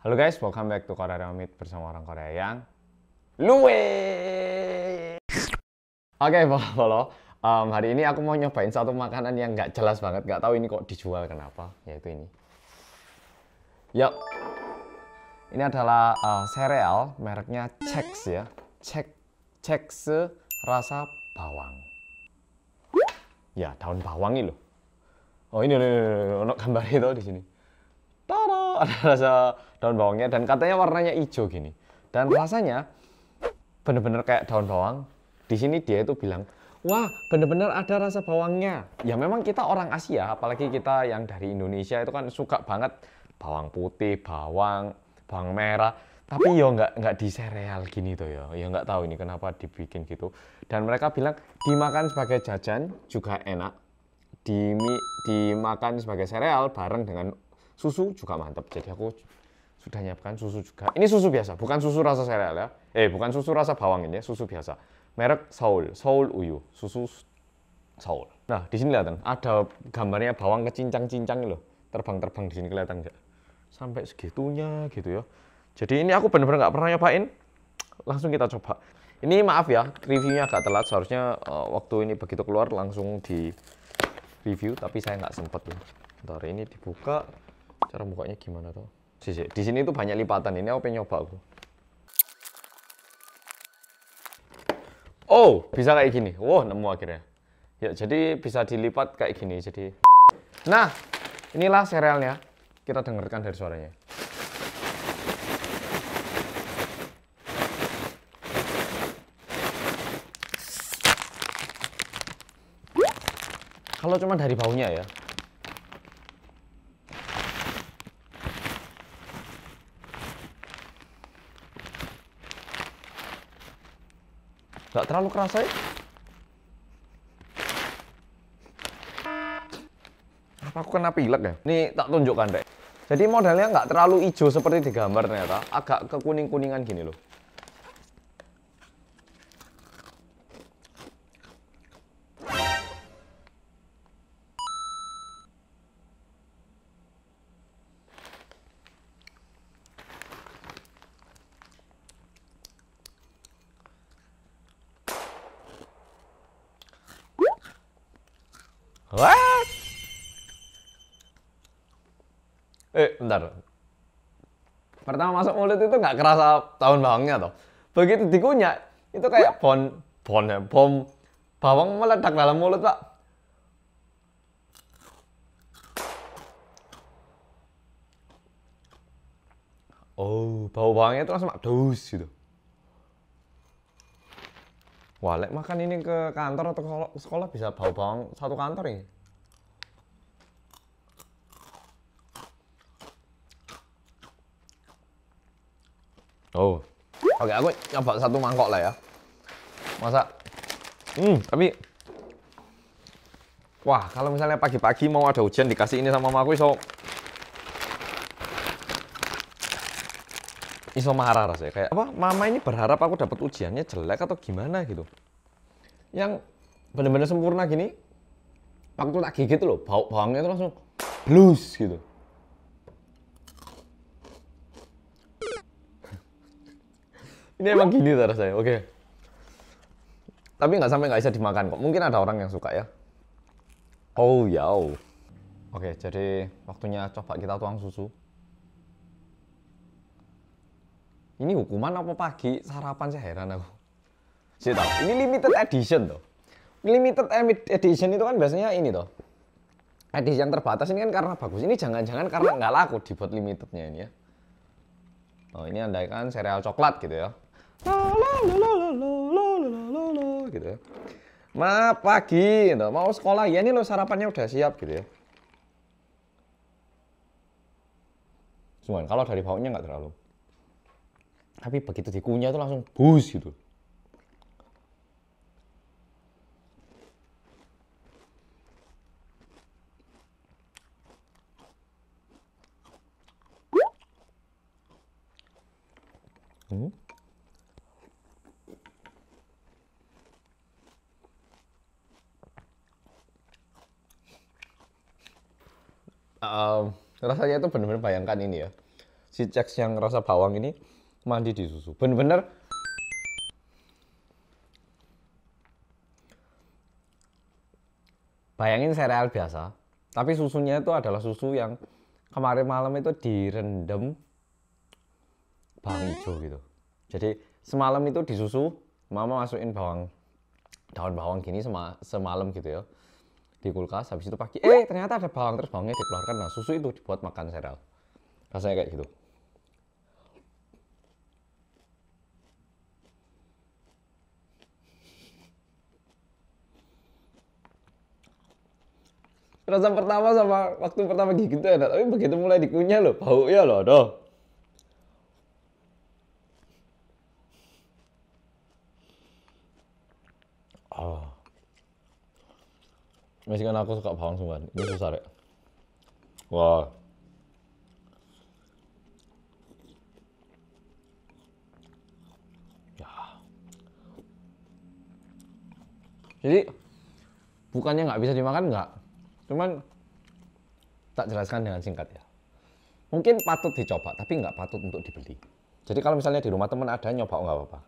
Halo guys, welcome back to Korea Meet bersama orang Korea yang luwe. Oke, okay, follow, Um, hari ini aku mau nyobain satu makanan yang nggak jelas banget, nggak tahu ini kok dijual kenapa, yaitu ini. Yuk, Ini adalah uh, sereal mereknya Chex ya. Chex Chex rasa bawang. Ya, daun bawang ini loh. Oh, ini loh, gambar itu di sini ada rasa daun bawangnya dan katanya warnanya hijau gini. Dan rasanya bener-bener kayak daun bawang. Di sini dia itu bilang, wah bener-bener ada rasa bawangnya. Ya memang kita orang Asia, apalagi kita yang dari Indonesia itu kan suka banget bawang putih, bawang, bawang merah. Tapi yo nggak nggak di sereal gini tuh ya Ya nggak tahu ini kenapa dibikin gitu. Dan mereka bilang dimakan sebagai jajan juga enak. Dimi, dimakan sebagai sereal bareng dengan susu juga mantap jadi aku sudah nyiapkan susu juga ini susu biasa bukan susu rasa sereal ya eh bukan susu rasa bawang ini ya, susu biasa merek Saul Saul Uyu susu Saul nah di sini kelihatan ada gambarnya bawang kecincang-cincang loh terbang-terbang di sini kelihatan nggak sampai segitunya gitu ya jadi ini aku benar-benar nggak pernah nyobain langsung kita coba ini maaf ya reviewnya agak telat seharusnya uh, waktu ini begitu keluar langsung di review tapi saya nggak sempet ya. Bentar ini dibuka Cara bukanya gimana tuh? si. di sini tuh banyak lipatan. Ini aku pengen nyoba aku. Oh, bisa kayak gini. Wow, nemu akhirnya. Ya, jadi bisa dilipat kayak gini. Jadi, nah, inilah serialnya. Kita dengarkan dari suaranya. Kalau cuma dari baunya ya, Gak terlalu kerasa ya. Apa aku kena pilek ya? Ini tak tunjukkan deh. Jadi modelnya nggak terlalu hijau seperti di gambar ternyata. Agak kekuning-kuningan gini loh. What? Eh, bentar. Pertama masuk mulut itu nggak kerasa tahun bawangnya toh. Begitu dikunyah, itu kayak bon bon ya, bom bawang meledak dalam mulut, Pak. Oh, bau bawangnya itu langsung dus gitu. Wah, lek makan ini ke kantor atau ke sekolah, bisa bau-bau satu kantor ini. Oh. Oke, aku nyoba satu mangkok lah ya. Masa? Hmm, tapi Wah, kalau misalnya pagi-pagi mau ada hujan dikasih ini sama mamaku so iso marah rasanya kayak apa mama ini berharap aku dapat ujiannya jelek atau gimana gitu yang bener-bener sempurna gini waktu tak gigit loh bau bawangnya itu langsung blues gitu ini emang gini tuh rasanya oke okay. tapi nggak sampai nggak bisa dimakan kok mungkin ada orang yang suka ya oh ya oke okay, jadi waktunya coba kita tuang susu ini hukuman apa pagi sarapan saya heran aku sih tau ini limited edition tuh limited edition itu kan biasanya ini tuh Edition yang terbatas ini kan karena bagus ini jangan-jangan karena nggak laku dibuat limitednya ini ya oh ini andaikan serial coklat gitu ya gitu ya ma pagi gitu. mau sekolah ya ini lo sarapannya udah siap gitu ya cuman kalau dari baunya nggak terlalu tapi begitu dikunyah itu langsung bus gitu hmm? Um, rasanya itu benar-benar bayangkan ini ya si ceks yang rasa bawang ini mandi di susu. Bener-bener bayangin sereal biasa, tapi susunya itu adalah susu yang kemarin malam itu direndam bawang hijau gitu. Jadi semalam itu di susu, mama masukin bawang daun bawang gini sema, semalam gitu ya di kulkas habis itu pagi eh ternyata ada bawang terus bawangnya dikeluarkan nah susu itu dibuat makan sereal rasanya kayak gitu rasa pertama sama waktu pertama gigit itu enak tapi begitu mulai dikunyah loh bau ya loh doh ah. oh. kan aku suka bawang sungguhan, ini susah deh. Wah. Wow. Ya. Jadi bukannya nggak bisa dimakan nggak? Cuman tak jelaskan dengan singkat ya. Mungkin patut dicoba, tapi nggak patut untuk dibeli. Jadi kalau misalnya di rumah teman ada nyoba oh, nggak apa-apa.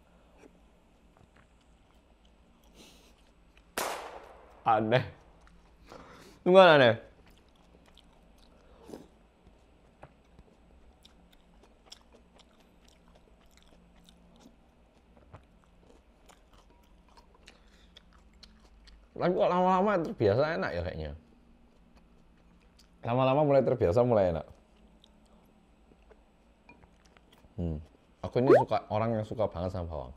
Aneh. tunggu aneh. Tapi kok lama-lama terbiasa enak ya kayaknya lama-lama mulai terbiasa mulai enak hmm. aku ini suka orang yang suka banget sama bawang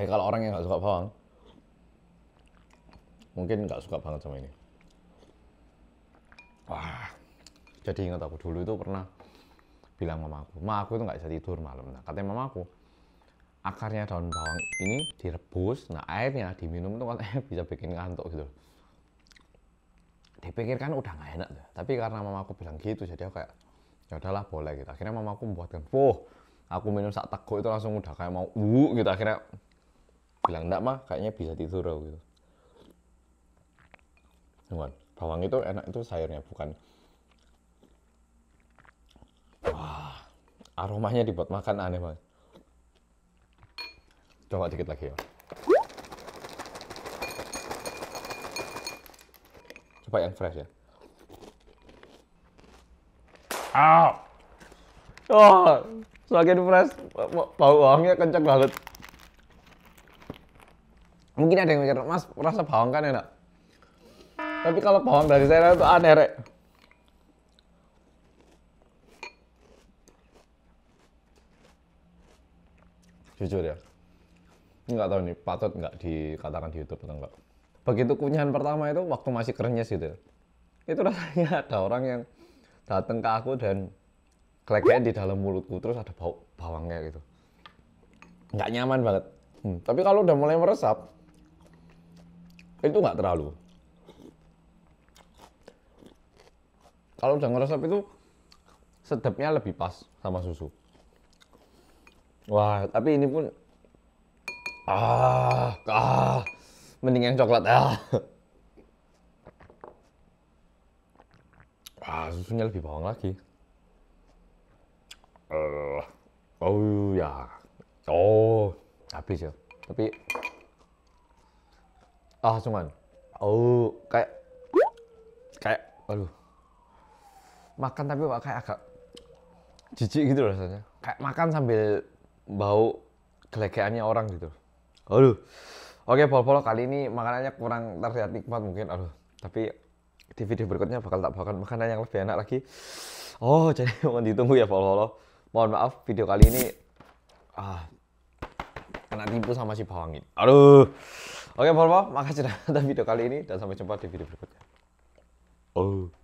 eh kalau orang yang nggak suka bawang mungkin nggak suka banget sama ini wah jadi ingat aku dulu itu pernah bilang mama aku mama aku itu nggak bisa tidur malam nah katanya mama aku akarnya daun bawang ini direbus nah airnya diminum itu katanya bisa bikin ngantuk gitu dipikirkan udah nggak enak tuh. tapi karena mama aku bilang gitu jadi aku kayak ya udahlah boleh gitu akhirnya mama aku membuatkan wow aku minum sak teguk itu langsung udah kayak mau uh gitu akhirnya bilang enggak mah kayaknya bisa tidur gitu Cuman, bawang itu enak itu sayurnya bukan wah aromanya dibuat makan aneh banget coba dikit lagi ya coba yang fresh ya ah oh semakin fresh bau bawangnya kenceng banget mungkin ada yang mikir mas rasa bawang kan enak tapi kalau bawang dari saya itu aneh rek jujur ya nggak tahu nih patut nggak dikatakan di YouTube atau enggak begitu kunyahan pertama itu waktu masih kerenyes gitu ya. itu rasanya ada orang yang datang ke aku dan kelekean di dalam mulutku terus ada bau bawangnya gitu nggak nyaman banget hmm. tapi kalau udah mulai meresap itu nggak terlalu kalau udah meresap itu sedapnya lebih pas sama susu wah tapi ini pun ah ah mending yang coklat ah wah susunya lebih bawang lagi eh, oh ya oh habis ya tapi ah cuman oh kayak kayak aduh makan tapi kayak agak jijik gitu rasanya kayak makan sambil bau kelekeannya orang gitu aduh Oke, okay, pol kali ini makanannya kurang terlihat nikmat mungkin. Aduh, tapi di video berikutnya bakal tak bakal makanan yang lebih enak lagi. Oh, jadi mohon ditunggu ya pol Mohon maaf, video kali ini ah, kena tipu sama si bawang Aduh. Oke, Paul pol makasih sudah nonton video kali ini dan sampai jumpa di video berikutnya. Oh.